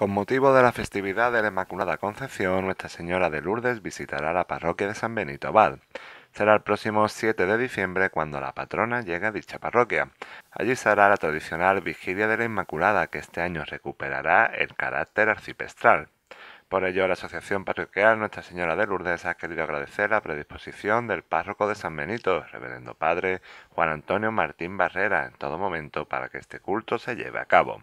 Con motivo de la festividad de la Inmaculada Concepción, Nuestra Señora de Lourdes visitará la parroquia de San Benito Abad. Será el próximo 7 de diciembre cuando la patrona llegue a dicha parroquia. Allí será la tradicional Vigilia de la Inmaculada, que este año recuperará el carácter arcipestral. Por ello, la Asociación Parroquial Nuestra Señora de Lourdes ha querido agradecer la predisposición del párroco de San Benito, Reverendo Padre Juan Antonio Martín Barrera, en todo momento para que este culto se lleve a cabo.